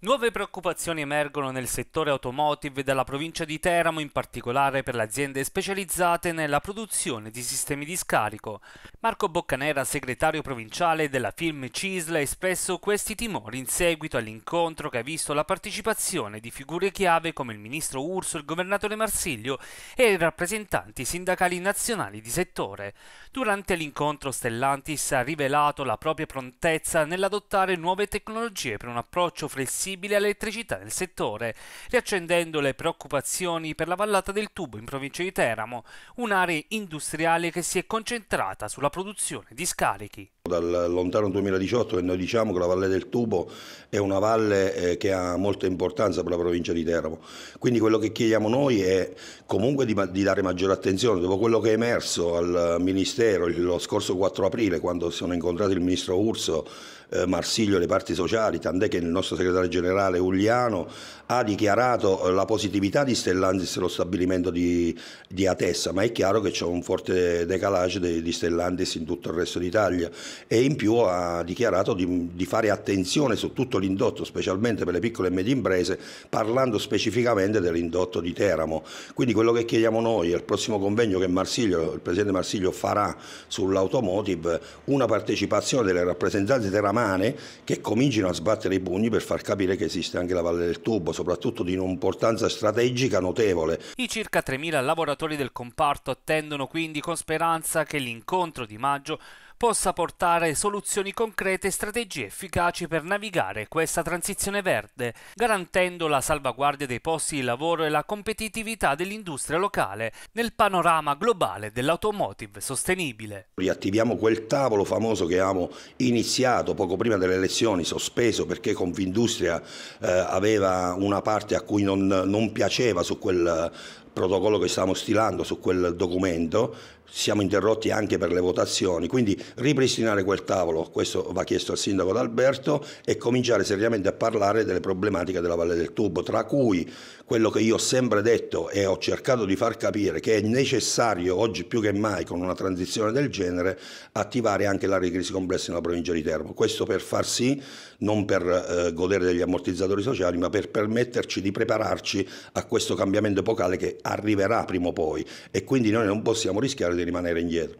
Nuove preoccupazioni emergono nel settore automotive dalla provincia di Teramo, in particolare per le aziende specializzate nella produzione di sistemi di scarico. Marco Boccanera, segretario provinciale della Film Cisla, ha espresso questi timori in seguito all'incontro che ha visto la partecipazione di figure chiave come il ministro Urso, il governatore Marsiglio e i rappresentanti sindacali nazionali di settore. Durante l'incontro Stellantis ha rivelato la propria prontezza nell'adottare nuove tecnologie per un approccio flessibile possibile all'elettricità del settore, riaccendendo le preoccupazioni per la vallata del tubo in provincia di Teramo, un'area industriale che si è concentrata sulla produzione di scarichi. Dal lontano 2018 che noi diciamo che la Valle del Tubo è una valle eh, che ha molta importanza per la provincia di Teramo, quindi quello che chiediamo noi è comunque di, di dare maggiore attenzione, dopo quello che è emerso al Ministero lo scorso 4 aprile quando sono incontrati il Ministro Urso, eh, Marsiglio e le parti sociali, tant'è che il nostro segretario generale Ugliano ha dichiarato eh, la positività di Stellantis lo stabilimento di, di Atessa, ma è chiaro che c'è un forte decalage di, di Stellantis in tutto il resto d'Italia e in più ha dichiarato di, di fare attenzione su tutto l'indotto, specialmente per le piccole e medie imprese, parlando specificamente dell'indotto di Teramo. Quindi quello che chiediamo noi al prossimo convegno che Marsiglio, il Presidente Marsiglio farà sull'automotive, una partecipazione delle rappresentanze teramane che comincino a sbattere i pugni per far capire che esiste anche la Valle del Tubo, soprattutto di un'importanza strategica notevole. I circa 3.000 lavoratori del comparto attendono quindi con speranza che l'incontro di maggio possa portare apportare soluzioni concrete e strategie efficaci per navigare questa transizione verde, garantendo la salvaguardia dei posti di lavoro e la competitività dell'industria locale nel panorama globale dell'automotive sostenibile. Riattiviamo quel tavolo famoso che avevamo iniziato poco prima delle elezioni, sospeso perché Confindustria eh, aveva una parte a cui non, non piaceva su quel eh, protocollo che stavamo stilando su quel documento, siamo interrotti anche per le votazioni, quindi ripristinare preparare quel tavolo, questo va chiesto al sindaco d'Alberto, e cominciare seriamente a parlare delle problematiche della Valle del Tubo, tra cui quello che io ho sempre detto e ho cercato di far capire che è necessario oggi più che mai con una transizione del genere attivare anche l'area di crisi complessa nella provincia di Termo. Questo per far sì, non per eh, godere degli ammortizzatori sociali, ma per permetterci di prepararci a questo cambiamento epocale che arriverà prima o poi e quindi noi non possiamo rischiare di rimanere indietro.